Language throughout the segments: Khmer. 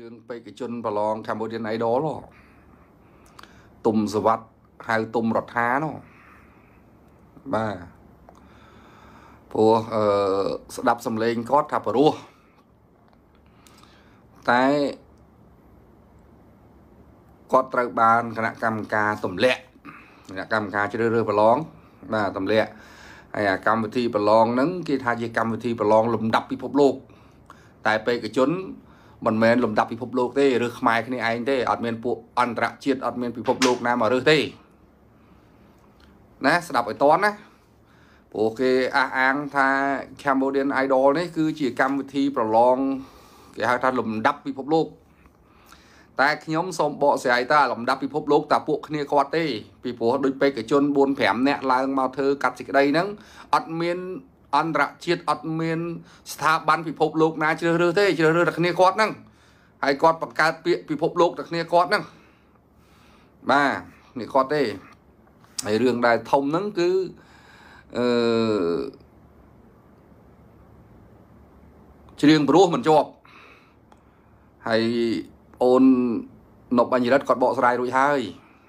រឿងបេក្ខជនប្រឡង Cambodian Idol ទុំសវັດហៅទុំរដ្ឋានោះបាទព្រោះអឺស្ដាប់សំឡេងគាត់ថាព្រោះតែគាត់ត្រូវបានគណៈកម្មការទម្លាក់គណៈកម្មការជ្រើសរើសប្រឡងបាទទម្លាក់ហើយអាកម្មវិធីប្រឡងហ្នឹងគេថាជាកម្មវិធីប្រឡងលំដាប់ពិភពលោកតែបេក្ខជនមិនមែនលំដាប់ពិភពលោកទេឬខ្មែរគ្នាឯងទេ អត់មានពួកអន្តរជាតិអត់មានពិភពលោកណាមករើសទេណាស្ដាប់ឲ្យតន់ណាព្រោះគេអះអាងថា Cambodian Idol នេះ គឺជាកម្មវិធីប្រឡងគេហៅថាលំដាប់ពិភពលោកតែខ្ញុំសូមបកស្រាយតាលំដាប់ពិភពលោកតាពួកគ្នាគាត់ទេពីព្រោះដូចបេក្ខជន4 5នាក់ឡើងមកធ្វើកាត់សេចក្តីហ្នឹងអត់មានអន្តរជាតិអត់មានស្ថាប័នពិភពលោកណាជ្រើសរើសទេជ្រើសរើសតែគ្នាគាត់ហ្នឹងហើយគាត់បង្កើតពាក្យពិភពលោកតែគ្នាគាត់ហ្នឹងបាទនេះគាត់ទេហើយរឿងដែលធំហ្នឹងគឺអឺច្រៀងព្រោះមិនជាប់ហើយអូននប់អញ្ញរិទ្ធគាត់បកស្រាយរួចហើយ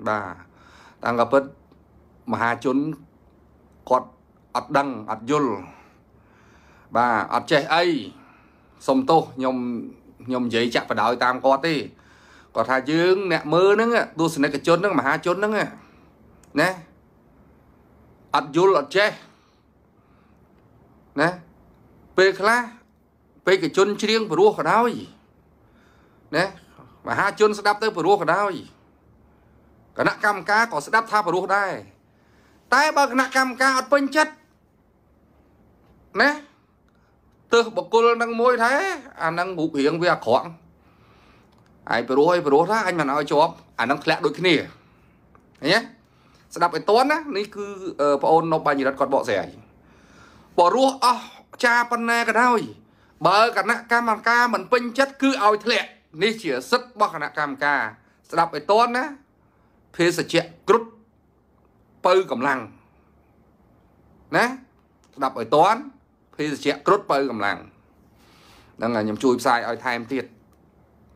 បាទតាមការពិតមហាជនគាត់អត់ដឹងអត់យល់បាទអត់ចេះអីសុំទោសខ្ញុំខ្ញុំនិយាយចាក់បដោយតាមគាត់ទេគាត់ថាយើងអ្នកមើលហ្នឹងទស្សនិកជនហ្នឹងមហាជនហ្នឹងណាអត់យល់អត់ចេះណាពេលខ្លះពេកជនច្រៀងព្រោះក៏ដោយណាមហាជន ស្ដាប់ទៅព្រោះក៏ដោយគណៈកម្មការក៏ស្ដាប់ថាព្រោះដែរតែបើគណៈកម្មការអត់ពេញចិត្តណាទើសបកុលនឹងមួយថែអានឹងរូបរាងវាអាក្រក់ឯងព្រោះឯងព្រោះថាអញមិនឲ្យជាប់អានឹងធ្លាក់ដូចគ្នាឃើញទេស្ដាប់ឲ្យតន់ណានេះគឺប្អូននៅបញ្ញរិទ្ធគាត់បកស្រាយបើរស់អស់ចាប៉ុណ្ណាក៏ដោយ បើគណៈកម្មការមិនពេញចិត្តគឺឲ្យធ្លាក់នេះជាសិទ្ធិរបស់គណៈកម្មការស្ដាប់ឲ្យតន់ណាភេសជ្ជៈគ្រុតបើកម្លាំងណា ស្ដាប់ឲ្យតន់ភេសជ្ជៈគ្រុតបើកម្លាំងហ្នឹងហើយខ្ញុំជួយផ្សាយឲ្យថែមទៀត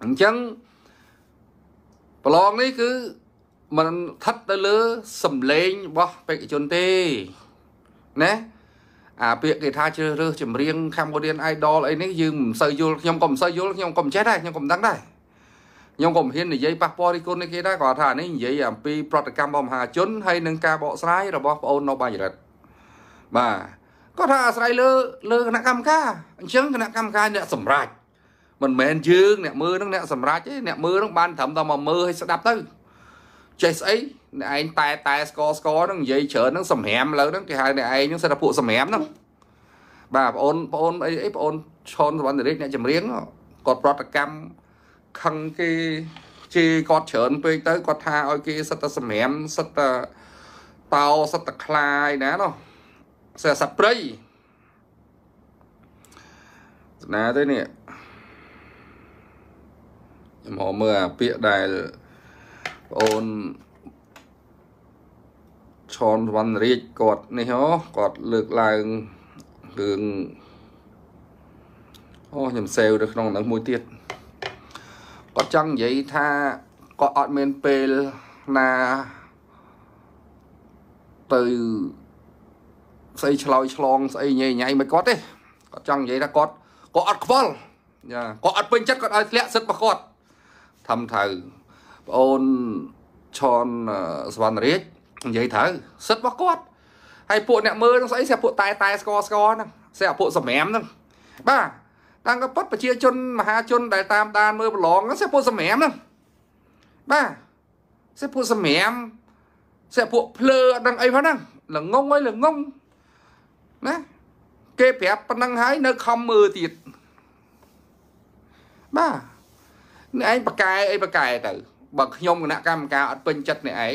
អញ្ចឹងប្រឡងនេះគឺมันស្ថិតទៅលើសម្លេងរបស់បេក្ខជនទេណាអាពាក្យគេថាជ្រើសរើសចម្រៀង Cambodian Idol អីនេះយើងមិនសូវយល់ខ្ញុំក៏មិនសូវយល់ខ្ញុំក៏មិនចេះដែរខ្ញុំក៏មិនដឹងដែរខ្ញុំក៏មិនហ៊ាននិយាយប៉ះពាល់រិះគន់នេះគេដែរគាត់ថានេះនិយាយអំពីប្រតិកម្មរបស់មហាជនហើយនឹងការបកស្រាយរបស់ប្អូននៅបាយរិទ្ធបាទគាត់ថាអាស្រ័យលើលើគណៈកម្មការអញ្ចឹងគណៈកម្មការអ្នកសម្រេចមិនមែនយើងអ្នកមើលនឹងអ្នកសម្រេចទេអ្នកមើលនឹងបានត្រឹមតែមកមើលឲ្យស្ដាប់ទៅចេះស្អីអ្នកឯងតែតែស្គរស្គរនឹងនិយាយច្រើននឹងសម្រាមលើនឹងគេហៅអ្នកឯងនឹងសិតតែពួកសម្រាមហ្នឹងបាទបងអូនបងអូនអីអីបងអូនឈុនសវណ្ណរិទ្ធអ្នកចម្រៀងគាត់ប្រតកម្មខឹងគេជេរគាត់ច្រើនពេកទៅគាត់ថាឲ្យគេសិតតែសម្រាមសិតតែតោសិតតែខ្លាយណាណោះសើសัตว์ព្រៃស្នាទៅនេះខ្ញុំហៅមើលអាពាក្យដែលបងអូនឈនវណ្ណរាជគាត់នេះហ៎គាត់លើកឡើងរឿងអូខ្ញុំសេវទៅក្នុងនឹងមួយទៀតគាត់ចង់និយាយថាគាត់អត់មានពេលណាទៅស្អីឆ្លោយឆ្លងស្អីញ៉ៃញ៉ៃមិនគាត់ទេគាត់ចង់និយាយថាគាត់ក៏អត់ខ្វល់ចាគាត់អត់ពេញចិត្តគាត់ឲ្យធ្លាក់សិទ្ធិរបស់គាត់ធំថៅបងអូនឈនសវណ្ណរាជនិយាយត្រូវសិទ្ធិរបស់គាត់ហើយពួកអ្នកមើលនឹងស្អីស្អាពួកតែតែស្គរស្គរហ្នឹងស្អាពួកសម្រាមហ្នឹងបាទតាមក៏ប៉ុតប្រជាជនមហាជនដែលតាមដានមើលប្រឡងហ្នឹងស្អាពួកសម្រាមហ្នឹងបាទស្អាពួកសម្រាមស្អាពួកភ្លើអត់ដឹងអីផងហ្នឹងល្ងងអីល្ងងណាគេប្រាប់ប៉ុណ្ណឹងហើយ នៅខំមើលទៀតបាទអ្នកឯងប្រកែអីប្រកែទៅបើខ្ញុំគណៈកម្មការអត់ពេញចិត្តអ្នកឯងហើ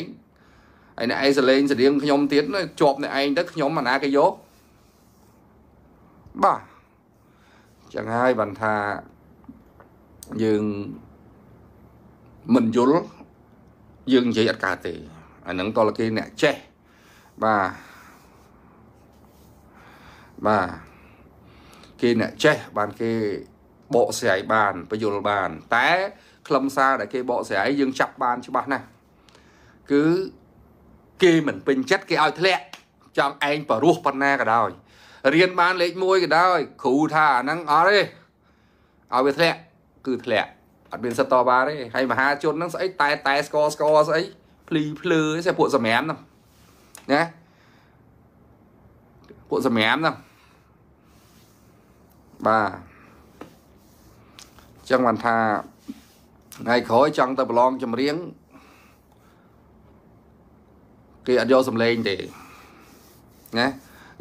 យអ្នកឯងសលេងសរៀងខ្ញុំទៀតជាប់អ្នកឯងទៅខ្ញុំអាណាគេយកបាទចឹងហើយបានថាយើងមិនយល់យើងនិយាយអត់កើតទេអានឹងតលគេអ្នកចេះបាទបាទគេអ្នកចេះបានគេបកស្រាយបានបញ្យលបាន តែខ្លឹមសារដែលគេបកស្រាយយើងចាប់បានច្បាស់ណាស់គឺគេមិនពេញចិត្តគេឲ្យធ្លាក់ចង់ឯងបរោះប៉ុណ្ណាក៏ដោយ រៀន បានលេខ1ក៏ដោយគ្រូថាអាហ្នឹងអត់ទេឲ្យវាធ្លាក់គឺធ្លាក់អត់មានសិទ្ធតបាទេហើយមហាជនហ្នឹងស្អីតែ តែស្គរស្គរស្អីភ្លីភ្លឺស្អីពួកសម្រាមហ្នឹងណាពួកសម្រាមហ្នឹងបាទអញ្ចឹងបានថាថ្ងៃក្រោយចង់ទៅប្រឡងចម្រៀងគេអត់យកសំឡេងទេណា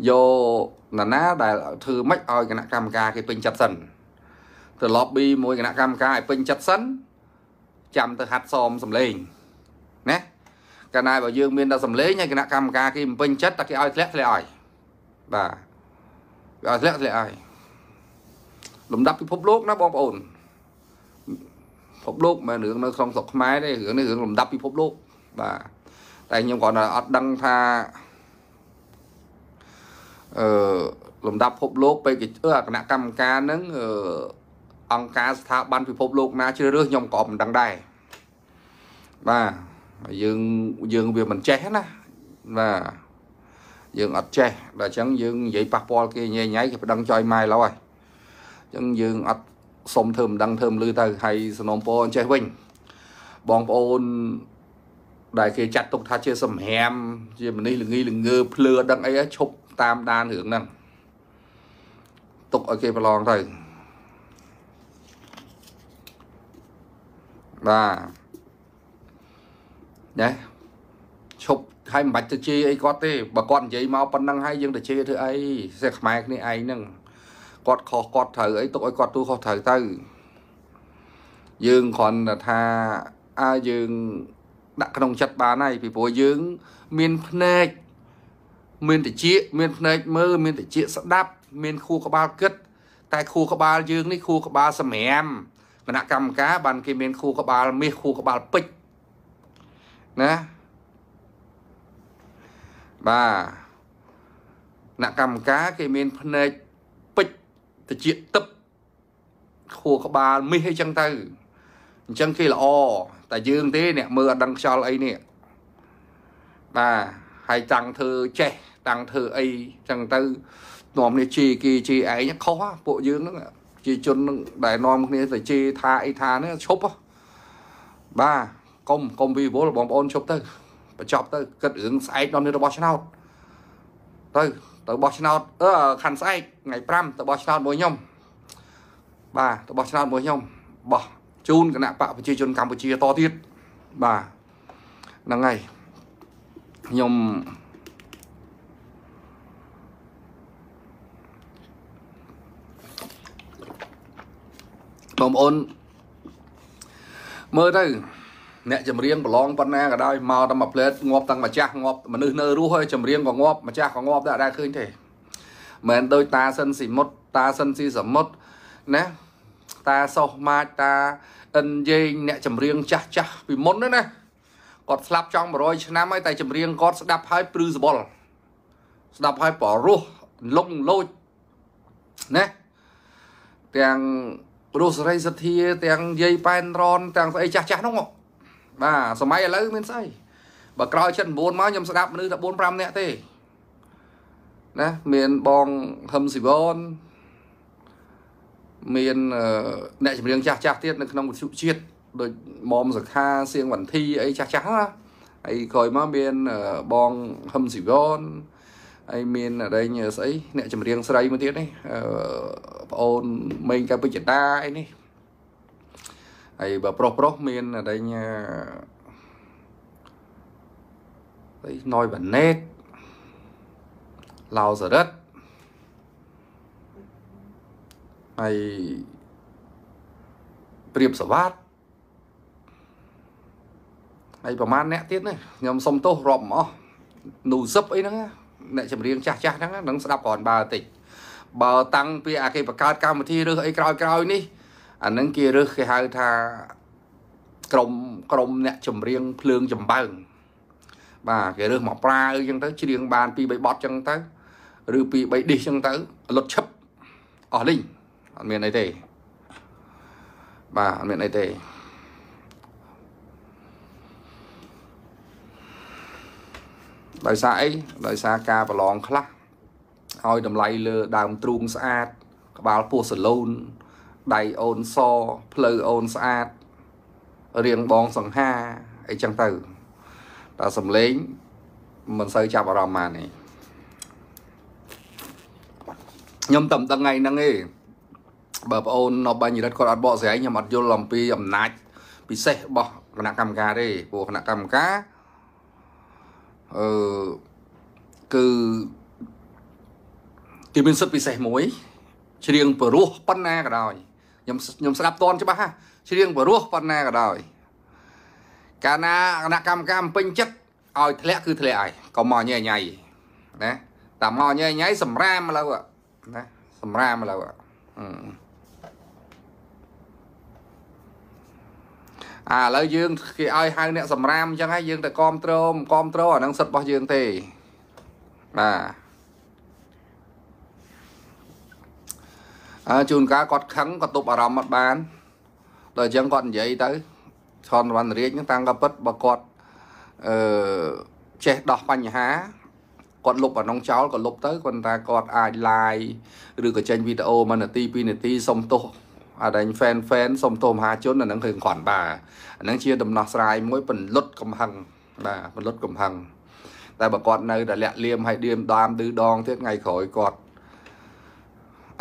យកណាណាដែលធ្វើម៉េចឲ្យគណៈកម្មការគេពេញចិត្តសិនទៅ lobby មួយគណៈកម្មការឲ្យពេញចិត្តសិន ចាំទៅហាត់សមសំឡេងណាកាលណាបើយើងមានតែសំឡេងហើយគណៈកម្មការគេមិនពេញចិត្តតែគេឲ្យធ្លាក់ធ្លាក់ឲ្យបាទគេឲ្យធ្លាក់ធ្លាក់ឲ្យលំដាប់ពិភពលោកណាបងប្អូនពិភពលោកមិនរឿងនៅក្នុងស្រុកខ្មែរទេរឿងនេះរឿងលំដាប់ពិភពលោកបាទតែខ្ញុំគាត់ថាអត់ដឹងថាអឺលំដាប់ពិភពលោកពេកអគណៈកម្មការហ្នឹងអឺអង្គការស្ថាប័នពិភពលោកណាជ្រើសរើសខ្ញុំក៏មិនដឹងដែរបាទយើងយើងវាមិនចេះណាបាទយើងអត់ចេះដល់អញ្ចឹងយើងនិយាយប៉ះពាល់គេញ៉ៃញ៉ៃគេប្តឹងចោយម៉ែឡោហើយចឹងយើងអត់សុំធ្វើមិនដឹងធ្វើមិនលឺទៅហើយសំណពរអញ្ចេះវិញបងប្អូនដែលគេចាត់ទុក ថាជា សម្ហាមជាមនេះល្ងីល្ងើភ្លឺអត់ដឹងអីឈប់តាមដានរឿងហ្នឹងទុកឲ្យគេប្រឡងទៅបាទណាឈប់ហើយមិនបាច់ទៅជេរអីគាត់ទេបើគាត់និយាយមកប៉ុណ្ណឹងហើយយើងទៅជេរធ្វើអីសេះខ្មែរគ្នាឯងហ្នឹងគាត់ខុសគាត់ត្រូវអីទុកឲ្យគាត់ទូខុសត្រូវទៅយើងគ្រាន់តែថាអើយើងដាក់ក្នុងចិត្តបានហើយពីព្រោះយើង មានភ្នែកមានតិចមានភ្នែកមើលមានតិចស្ដាប់មានខួរក្បាលគិតតែខួរក្បាលយើងនេះខួរក្បាលសម្រាមគណៈកម្មការបាន គេមានខួរក្បាលមាសខួរក្បាលពេជ្រណាបាទគណៈកម្មការ គេមានភ្នែកត្រជាទឹកខួរក្បាលមីសអីចឹងទៅអញ្ចឹងគេល្អតែយើងទេអ្នកមើលអត់ដឹងខ្យល់អីនេះបាទហើយតាំងធ្វើចេះតាំងធ្វើអីចឹងទៅនាំនេះជេរគេជេរឯងខុសពួកយើងហ្នឹងជាជនហ្នឹងដែលនាំគ្នាទៅជេរថាអីថានេះឈប់បាទកុំកុំវិវល់បងប្អូនឈប់ទៅបញ្ចប់ទៅគិតរឿងស្អែកនាំនេះរបស់ឆ្នោតទៅទៅបោះឆ្នោតអឺខាន់ស្អែកថ្ងៃ5ទៅបោះឆ្នោតមួយខ្ញុំបាទទៅបោះឆ្នោតមួយខ្ញុំបោះជូនគណៈបកប្រជាជនកម្ពុជាតទៀតបាទហ្នឹងហើយខ្ញុំបងប្អូនមើលទៅអ្នកចម្រៀងប្រឡងប៉ុណ្ណាក៏ដោយមកតែមួយផ្លែតងាប់ទាំងម្ចាស់ងាប់មនុស្សនៅរស់ហើយចម្រៀងក៏ងាប់ម្ចាស់ក៏ងាប់ដែរអត់ដែរឃើញទេមិនដូចតាសិនស៊ីមុតតាសិនស៊ីសមុតណាតាសោះម៉ាចតាអិនយេងអ្នកចម្រៀងចាស់ចាស់ពីមុនណាគាត់ស្លាប់ចង់100ឆ្នាំហើយតែចម្រៀងគាត់ស្ដាប់ហើយព្រឺសបល់ស្ដាប់ហើយប្ររស់លងលោចណាទាំងរស់សេរីសធា ទាំងយាយប៉ែនរនទាំងស្អីចាស់ចាស់នោះបាទសម័យឥឡូវមានស្អីបើក្រោយចិត្ត9មកខ្ញុំស្ដាប់មនុស្សតែ4 5នាក់ទេណាមានបងហឹមស៊ីវនមានអ្នកចម្រៀងចាស់ចាស់ទៀតនៅក្នុងវិទ្យុជាតិដូចមុំសខាសៀងវន្ធី អីចាស់ចាស់ណាហើយក្រោយមកមានបងហឹមស៊ីវនហើយមានអរិញស្អីអ្នកចម្រៀងស្រីមួយទៀតនេះប្អូនមេងកៅពេជ្ជតាអីនេះហើយបើប្រុសប្រុសមានអរិញអីណយបាណេតឡៅសរិទ្ធហើយព្រៀបសវត្តហើយប្រហែលអ្នកទៀតនេះខ្ញុំសុំទោសរាប់មកអស់នូសឹបអីហ្នឹងអ្នកចម្រៀងចាស់ចាស់ហ្នឹងនឹងស្ដាប់គ្រាន់បើតិចបើ តាំងពីអាគេបង្កើតកម្មវិធីឬអីក្រោយក្រោយនេះអានឹងគេរើសគេហៅថាក្រមក្រមអ្នកចម្រៀងភ្លើងចម្បើង បាទគេរើសមកប្រើអីចឹងទៅច្រៀងបានពីរបីបត់ចឹងទៅឬពីរបីឌីសចឹងទៅលុតឈឹបអស់លីងអត់មានអីទេបាទអត់មានអីទេដោយសារអីដោយសារការប្រឡងខ្លះឲ្យតម្លៃលើដើមទ្រូងស្អាត ក្បាលពោះសាឡូនដៃអូនសផ្លូវអូនស្អាតរៀងបងសង្ហាអីចឹងទៅតែសំលេង មិនសូវចាប់អារម្មណ៍បានទេខ្ញុំតែមិនដឹងថ្ងៃហ្នឹងទេបើប្អូននៅបញ្ញរិទ្ធគាត់អត់បកស្រាយខ្ញុំអត់យល់អំពីអំណាច ពិសេសរបស់គណៈកម្មការទេព្រោះគណៈកម្មការអឺគឺគេមានសិទ្ធិពិសេសមួយ ជ្រៀងពរោះប៉ុណ្ណាក៏ដោយខ្ញុំខ្ញុំស្ដាប់តនច្បាស់ហ่ะច្រៀងបរោះប៉ុណ្ណាក៏ដោយកាលណាគណៈកម្មការពេញចិត្តឲ្យធ្លាក់គឺធ្លាក់ហើយកុំមកញ៉ៃញ៉ៃណាតែមកញ៉ៃញ៉ៃសម្រាមឥឡូវណាសម្រាមឥឡូវអាឥឡូវយើងគេឲ្យហៅអ្នកសម្រាមអញ្ចឹងហើយយើងតែគ្រប់គ្រងគ្រប់គ្រងអានឹងសិទ្ធិរបស់យើងទេបាទអើជួនកាលគាត់ខឹងគាត់ទប់អារម្មណ៍អត់បានដល់អញ្ចឹងគាត់និយាយទៅឆនវណ្ណរាជហ្នឹងតាំងក៏ពិតបើគាត់អឺចេះដោះបញ្ហាគាត់លុបអានងចោលក៏លុបទៅគាត់ថាគាត់អាចឡាយឬក៏ចេញវីដេអូមួយនាទី2នាទីសុំទោសអាដែង fan fan សុំទោសមហាជនអាហ្នឹងគឺគាត់បាទអាហ្នឹងជាដំណោះស្រាយមួយពន្លត់កំហឹងបាទពន្លត់កំហឹងតែបើគាត់នៅតែលាក់លៀមហើយឌៀមដាមឌឺដងទៀតថ្ងៃក្រោយគាត់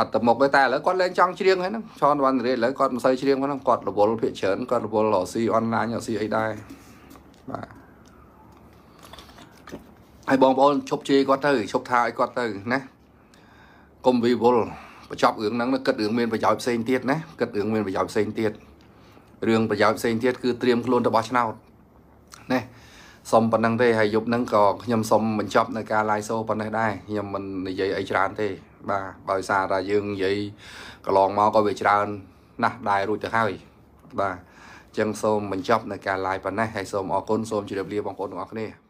អត់ទៅមុខទេតែឥឡូវគាត់លែងចង់ច្រៀងហ្នឹងឈនវណ្ណរិយឥឡូវគាត់មិនសូវច្រៀងហ្នឹងគាត់រវល់ភាកច្រើនគាត់រវល់រកស៊ីអនឡាញរកស៊ីអីដែរបាទហើយបងប្អូនឈប់ជេរគាត់ទៅឈប់ថាឲ្យគាត់ទៅណាកុំវិវល់បញ្ចប់រឿងហ្នឹងគិតរឿងមានប្រយោជន៍ផ្សេងទៀតណាគិតរឿងមានប្រយោជន៍ផ្សេងទៀតរឿងប្រយោជន៍ផ្សេងទៀតគឺត្រៀមខ្លួនទៅបោះឆ្នោតណាសុំប៉ុណ្ណឹងទេហើយយប់ហ្នឹងក៏ខ្ញុំសុំបញ្ចប់នៅ ការ live show ប៉ុណ្ណេះដែរខ្ញុំមិននិយាយអីច្រើនទេបាទដោយសារតែយើងនិយាយកន្លងមកក៏វាច្រើន ណាស់ដែររួចទៅហើយបាទអញ្ចឹងសូមបញ្ចប់នៅការ live ប៉ុណ្ណេះហើយសូមអរគុណសូមជម្រាបលាបងប្អូនទាំងអស់គ្នា